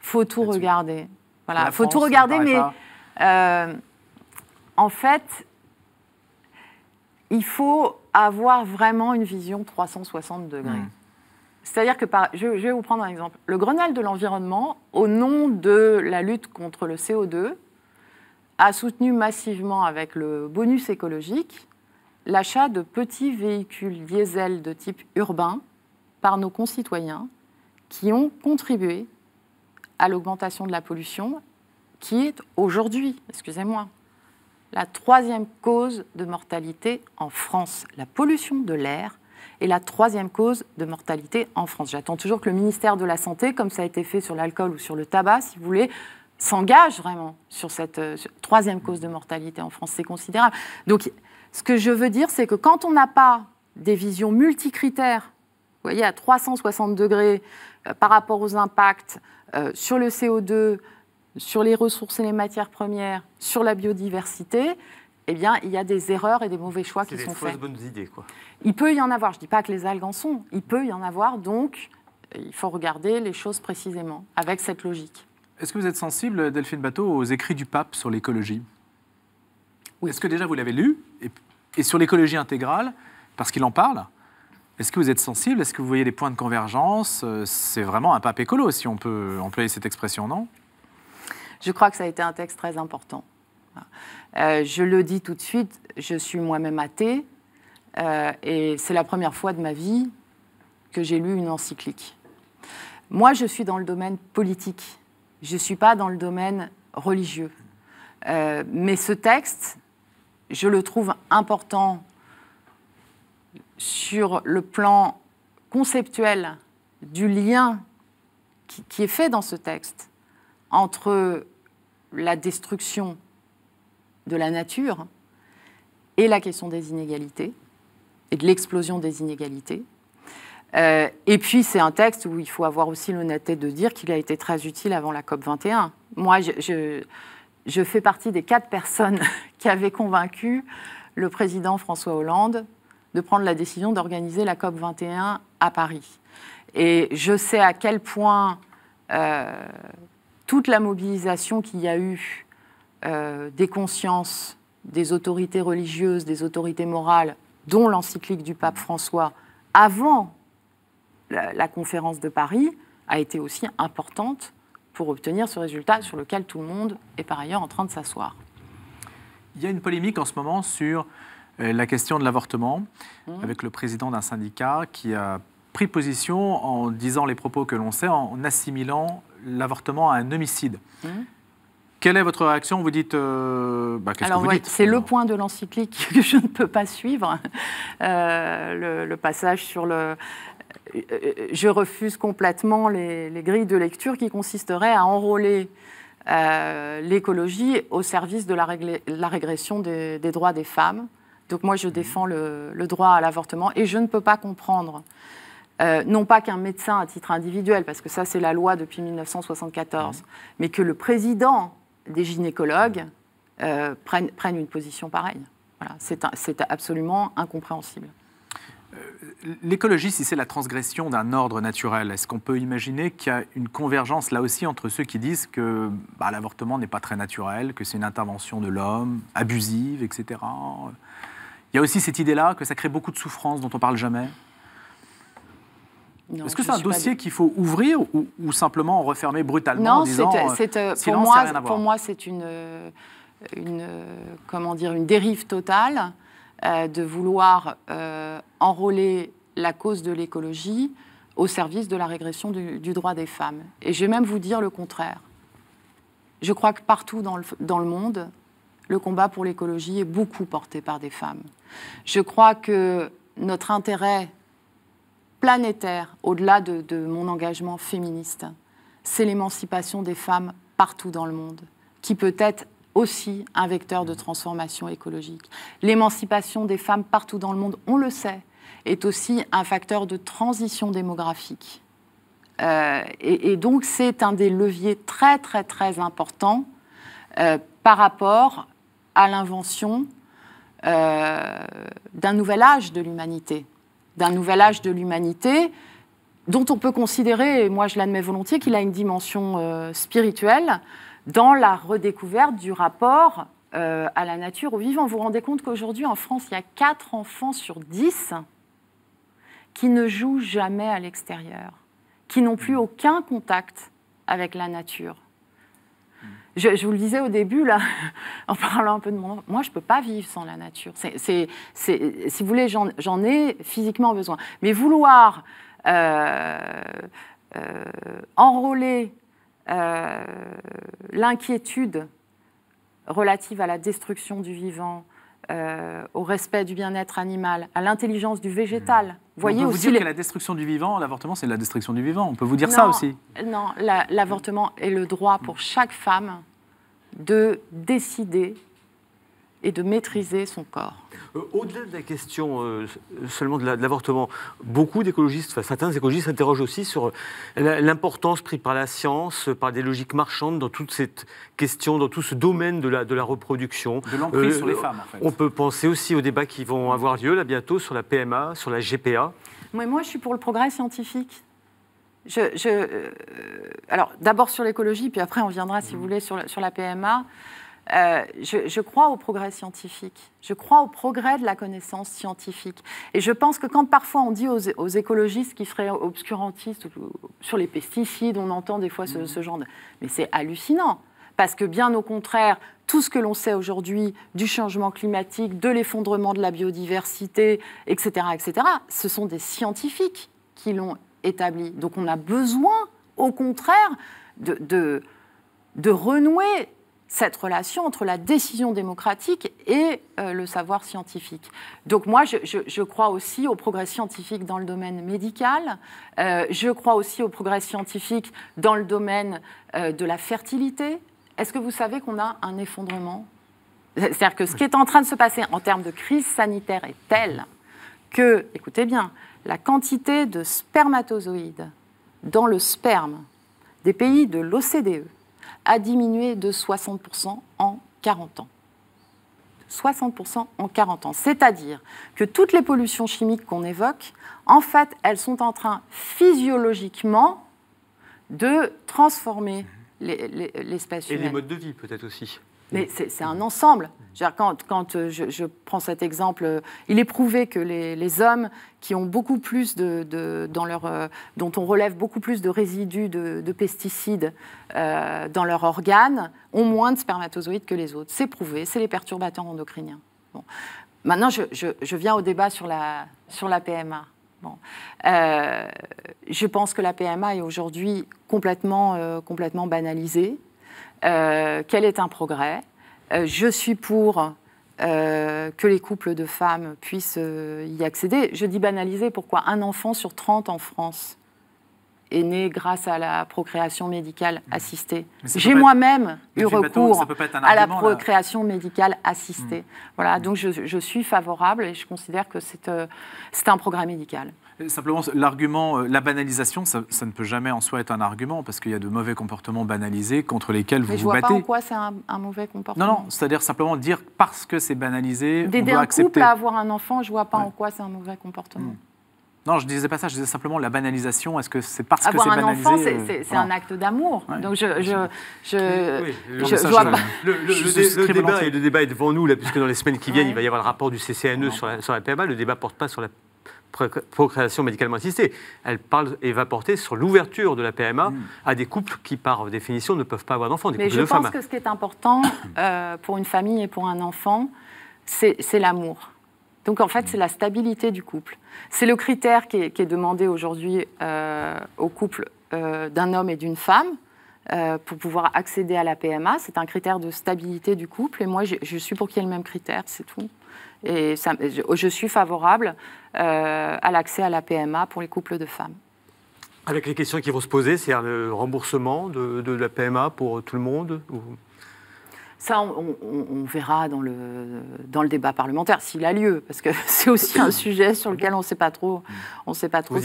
Faut tout regarder. Voilà, faut tout regarder, mais euh, en fait, il faut avoir vraiment une vision 360 degrés. Hmm. C'est-à-dire que, je, vais vous prendre un exemple. Le Grenelle de l'environnement, au nom de la lutte contre le CO2, a soutenu massivement avec le bonus écologique l'achat de petits véhicules diesel de type urbain par nos concitoyens qui ont contribué à l'augmentation de la pollution, qui est aujourd'hui, excusez-moi, la troisième cause de mortalité en France. La pollution de l'air est la troisième cause de mortalité en France. J'attends toujours que le ministère de la Santé, comme ça a été fait sur l'alcool ou sur le tabac, si vous voulez, s'engage vraiment sur cette euh, troisième cause de mortalité en France. C'est considérable. Donc, ce que je veux dire, c'est que quand on n'a pas des visions multicritères, vous voyez, à 360 degrés euh, par rapport aux impacts euh, sur le CO2, sur les ressources et les matières premières, sur la biodiversité, eh bien, il y a des erreurs et des mauvais choix qui sont faits. bonnes idées, quoi. Il peut y en avoir. Je ne dis pas que les algues en sont. Il peut y en avoir. Donc, euh, il faut regarder les choses précisément avec cette logique. Est-ce que vous êtes sensible, Delphine Bateau, aux écrits du pape sur l'écologie est-ce que déjà vous l'avez lu et, sur l'écologie intégrale, parce qu'il en parle, est-ce que vous êtes sensible Est-ce que vous voyez des points de convergence euh, C'est vraiment un pape écolo, si on peut employer cette expression, non Je crois que ça a été un texte très important. Euh, je le dis tout de suite, je suis moi-même athée, euh, et c'est la première fois de ma vie que j'ai lu une encyclique. Moi, je suis dans le domaine politique, je ne suis pas dans le domaine religieux. mais ce texte je le trouve important sur le plan conceptuel du lien qui, est fait dans ce texte entre la destruction de la nature et la question des inégalités et de l'explosion des inégalités. Euh, et puis c'est un texte où il faut avoir aussi l'honnêteté de dire qu'il a été très utile avant la COP 21. Moi, je je fais partie des quatre personnes qui avaient convaincu le président François Hollande de prendre la décision d'organiser la COP 21 à Paris. Et je sais à quel point euh, toute la mobilisation qu'il y a eu euh, des consciences, des autorités religieuses, des autorités morales, dont l'encyclique du pape François, avant la conférence de Paris, a été aussi importante pour obtenir ce résultat sur lequel tout le monde est par ailleurs en train de s'asseoir. Il y a une polémique en ce moment sur euh, la question de l'avortement, mmh. avec le président d'un syndicat qui a pris position en disant les propos que l'on sait, en assimilant l'avortement à un homicide. Mmh. Quelle est votre réaction Vous dites. Euh, bah, Alors, c'est le point de l'encyclique que je ne peux pas suivre, euh, le, passage sur le, euh, je refuse complètement les, grilles de lecture qui consisteraient à enrôler euh, l'écologie au service de la, régression des, droits des femmes. Donc moi, je mhm. défends le, droit à l'avortement et je ne peux pas comprendre, euh, non pas qu'un médecin à titre individuel, parce que ça c'est la loi depuis 1974, mhm. mais que le président des gynécologues prenne, une position pareille. c'est absolument incompréhensible. Euh, l'écologie, si c'est la transgression d'un ordre naturel, est-ce qu'on peut imaginer qu'il y a une convergence là aussi entre ceux qui disent que bah, l'avortement n'est pas très naturel, que c'est une intervention de l'homme, abusive, etc. Il y a aussi cette idée-là que ça crée beaucoup de souffrance dont on parle jamais. Est-ce que c'est un dossier qu'il faut ouvrir ou, simplement refermer brutalement non, en disant c'est, euh, euh, pour, moi, pour moi, c'est comment dire, une dérive totale euh, de vouloir euh, enrôler la cause de l'écologie au service de la régression du, droit des femmes. Et je vais même vous dire le contraire. Je crois que partout dans le, monde, le combat pour l'écologie est beaucoup porté par des femmes. Je crois que notre intérêt planétaire, au-delà de, de mon engagement féministe, c'est l'émancipation des femmes partout dans le monde, qui peut être aussi un vecteur de transformation écologique. L'émancipation des femmes partout dans le monde, on le sait, est aussi un facteur de transition démographique. Euh, et, donc c'est un des leviers très très très importants euh, par rapport à l'invention euh, d'un nouvel âge de l'humanité, d'un nouvel âge de l'humanité dont on peut considérer, et moi je l'admets volontiers, qu'il a une dimension spirituelle, dans la redécouverte du rapport euh, à la nature, au vivant. Vous vous rendez compte qu'aujourd'hui, en France, il y a 4 enfants sur 10 qui ne jouent jamais à l'extérieur, qui n'ont plus aucun contact avec la nature. Je, vous le disais au début, là, en parlant un peu de mon... Moi, je ne peux pas vivre sans la nature. si vous voulez, j'en, ai physiquement besoin. Mais vouloir euh, euh, enrôler euh, l'inquiétude relative à la destruction du vivant, euh, au respect du bien-être animal, à l'intelligence du végétal. Mmh. Voyez on peut vous dire que la destruction du vivant, l'avortement, c'est la destruction du vivant. On peut vous dire ça aussi. Non, l'avortement est le droit pour chaque femme de décider et de maîtriser son corps. Euh, au-delà de la question euh, seulement de l'avortement, beaucoup d'écologistes, certains écologistes s'interrogent aussi sur euh, l'importance prise par la science, par des logiques marchandes dans toute cette question, dans tout ce domaine de la, de la reproduction. De l'emprise sur les femmes, en fait. On peut penser aussi aux débats qui vont avoir lieu là bientôt sur la PMA, sur la GPA. Moi, moi je suis pour le progrès scientifique. Je, alors, d'abord sur l'écologie, puis après, on viendra, si mm. vous voulez, sur, sur la PMA. Euh, je, crois au progrès scientifique, je crois au progrès de la connaissance scientifique. Et je pense que quand parfois on dit aux, écologistes qui seraient obscurantistes sur les pesticides, on entend des fois mmh. ce, genre de... Mais c'est hallucinant, parce que bien au contraire, tout ce que l'on sait aujourd'hui du changement climatique, de l'effondrement de la biodiversité, etc., etc., ce sont des scientifiques qui l'ont établi. Donc on a besoin, au contraire, de, de, de renouer cette relation entre la décision démocratique et euh, le savoir scientifique. Donc moi, je, crois aussi au progrès scientifique dans le domaine médical, euh, je crois aussi au progrès scientifique dans le domaine euh, de la fertilité. Est-ce que vous savez qu'on a un effondrement C'est-à-dire que ce qui est en train de se passer en termes de crise sanitaire est tel que, écoutez bien, la quantité de spermatozoïdes dans le sperme des pays de l'OCDE, a diminué de 60% en 40 ans. 60% en 40 ans. C'est-à-dire que toutes les pollutions chimiques qu'on évoque, en fait, elles sont en train physiologiquement de transformer l'espèce humaine. Et les modes de vie peut-être aussi. Mais c'est un ensemble. Quand, euh, je, prends cet exemple, euh, il est prouvé que les, hommes qui ont beaucoup plus de, dans leur, euh, dont on relève beaucoup plus de résidus de, pesticides dans leurs organes ont moins de spermatozoïdes que les autres. C'est prouvé, c'est les perturbateurs endocriniens. Bon. Maintenant, je, viens au débat sur la, sur la PMA. Bon. je pense que la PMA est aujourd'hui complètement, complètement banalisée. Euh, quel est un progrès euh, Je suis pour euh, que les couples de femmes puissent y accéder. Je dis banaliser, pourquoi un enfant sur 30 en France est né grâce à la procréation médicale assistée. J'ai moi-même eu recours à la procréation médicale assistée. Mmh. Voilà, mmh. donc je, suis favorable et je considère que c'est un progrès médical. Euh, simplement, l'argument, euh, la banalisation, ça, ne peut jamais en soi être un argument, parce qu'il y a de mauvais comportements banalisés contre lesquels vous vous battez. Je vois pas en quoi c'est un, mauvais comportement. Non, non, c'est-à-dire simplement dire parce que c'est banalisé, D'aider un accepter. couple à avoir un enfant, je vois pas en quoi c'est un mauvais comportement. Hmm. Non, je ne disais pas ça, je disais simplement la banalisation. Est-ce que c'est parce que c'est banalisé Avoir un enfant, c'est euh, un acte d'amour. Donc je, je, vois pas. Le, débat, est devant nous, là, puisque dans les semaines qui viennent, il va y avoir le rapport du CCNE sur, la, sur la, PMA. Le débat porte pas sur la procréation médicalement assistée. Elle parle et va porter sur l'ouverture de la PMA hmm. à des couples qui, par définition, ne peuvent pas avoir d'enfants. Mais je pense que ce qui est important euh, pour une famille et pour un enfant, c'est l'amour. Donc en fait, c'est la stabilité du couple. C'est le critère qui est, demandé aujourd'hui euh, au couple euh, d'un homme et d'une femme. pour pouvoir accéder à la PMA. C'est un critère de stabilité du couple. Et moi, je suis pour qu'il y ait le même critère, c'est tout. Et je suis favorable euh, à l'accès à la PMA pour les couples de femmes. Avec les questions qui vont se poser, c'est-à-dire le remboursement de, la PMA pour tout le monde Ça, on, verra dans le, dans le débat parlementaire s'il a lieu, parce que c'est aussi un sujet sur lequel on ne sait pas trop, on sait pas trop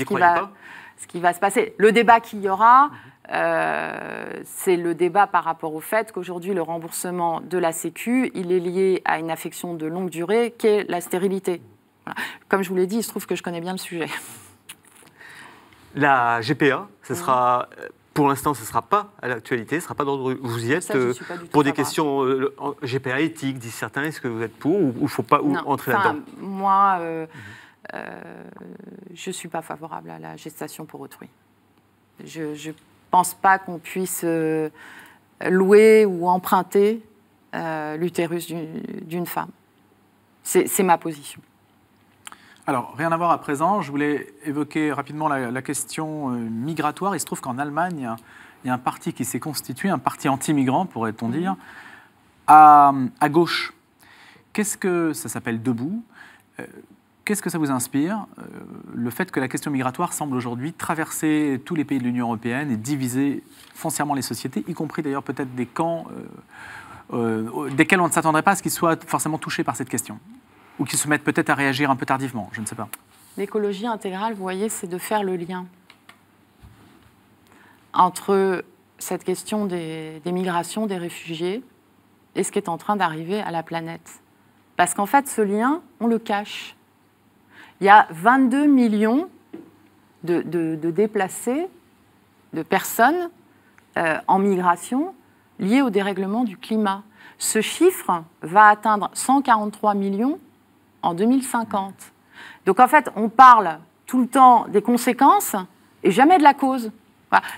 ce qui va se passer. Le débat qu'il y aura, mhm. Euh, c'est le débat par rapport au fait qu'aujourd'hui, le remboursement de la Sécu, il est lié à une affection de longue durée qu'est la stérilité. Comme je vous l'ai dit, il se trouve que je connais bien le sujet. La GPA, ce sera euh, pour l'instant, ce ne sera pas à l'actualité, ce ne sera pas d'ordre. Vous y êtes euh, pour des questions GPA éthique, disent certains. Est-ce que vous êtes pour ou, faut pas entrer là-dedans Moi, mhm. je ne suis pas favorable à la gestation pour autrui. Je, je pense pas qu'on puisse euh, louer ou emprunter euh, l'utérus d'une femme. C'est ma position. Alors, rien à voir à présent. Je voulais évoquer rapidement la, question euh, migratoire. Il se trouve qu'en Allemagne, il y a un parti qui s'est constitué, un parti anti-migrant, pourrait-on dire, mm-hmm. à, à gauche. Qu'est-ce que ça s'appelle Debout Qu'est-ce que ça vous inspire, euh, le fait que la question migratoire semble aujourd'hui traverser tous les pays de l'Union européenne et diviser foncièrement les sociétés, y compris d'ailleurs peut-être des camps euh, euh, desquels on ne s'attendrait pas à ce qu'ils soient forcément touchés par cette question Ou qu'ils se mettent peut-être à réagir un peu tardivement, je ne sais pas. L'écologie intégrale, vous voyez, c'est de faire le lien entre cette question des migrations, des réfugiés, et ce qui est en train d'arriver à la planète. Parce qu'en fait, ce lien, on le cache il y a 22 millions de, déplacés, de personnes euh, en migration liées au dérèglement du climat. Ce chiffre va atteindre 143 millions en 2050. Donc en fait, on parle tout le temps des conséquences et jamais de la cause.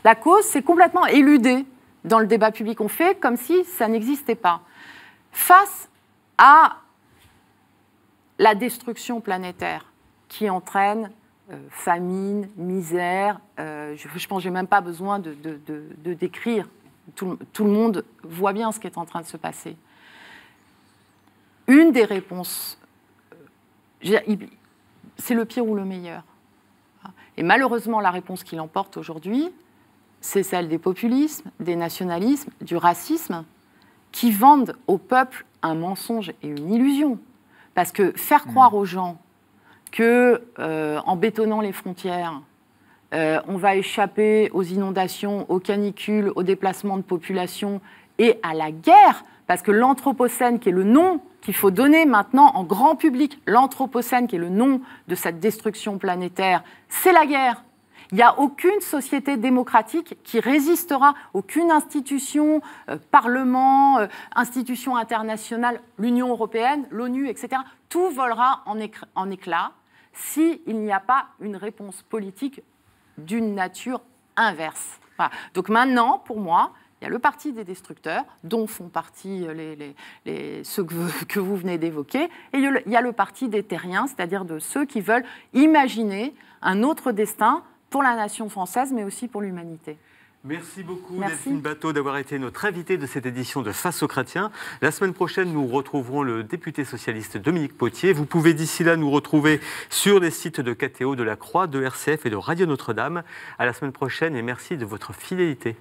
La cause, c'est complètement éludé dans le débat public. On fait comme si ça n'existait pas. Face à la destruction planétaire, qui entraîne euh, famine, misère. Euh, je, pense que n'ai même pas besoin de, décrire. Tout, tout, le monde voit bien ce qui est en train de se passer. Une des réponses, euh, c'est le pire ou le meilleur. Et malheureusement, la réponse qui l'emporte aujourd'hui, c'est celle des populismes, des nationalismes, du racisme, qui vendent au peuple un mensonge et une illusion. Parce que faire mmh. croire aux gens que euh, en bétonnant les frontières, euh, on va échapper aux inondations, aux canicules, aux déplacements de population et à la guerre, parce que l'Anthropocène, qui est le nom qu'il faut donner maintenant en grand public, l'Anthropocène, qui est le nom de cette destruction planétaire, c'est la guerre. Il n'y a aucune société démocratique qui résistera, aucune institution, euh, Parlement, institution internationale, l'Union européenne, l'ONU, etc. Tout volera en, éclat, s'il n'y a pas une réponse politique d'une nature inverse. Donc maintenant, pour moi, il y a le parti des destructeurs, dont font partie euh, ceux que vous, que vous venez d'évoquer, et il y a le parti des terriens, c'est-à-dire de ceux qui veulent imaginer un autre destin pour la nation française, mais aussi pour l'humanité. Merci beaucoup Merci. Bateau d'avoir été notre invitée de cette édition de Face aux chrétiens. La semaine prochaine, nous retrouverons le député socialiste Dominique Potier. Vous pouvez d'ici là nous retrouver sur les sites de KTO, de la Croix, de RCF et de Radio Notre-Dame. À la semaine prochaine et merci de votre fidélité.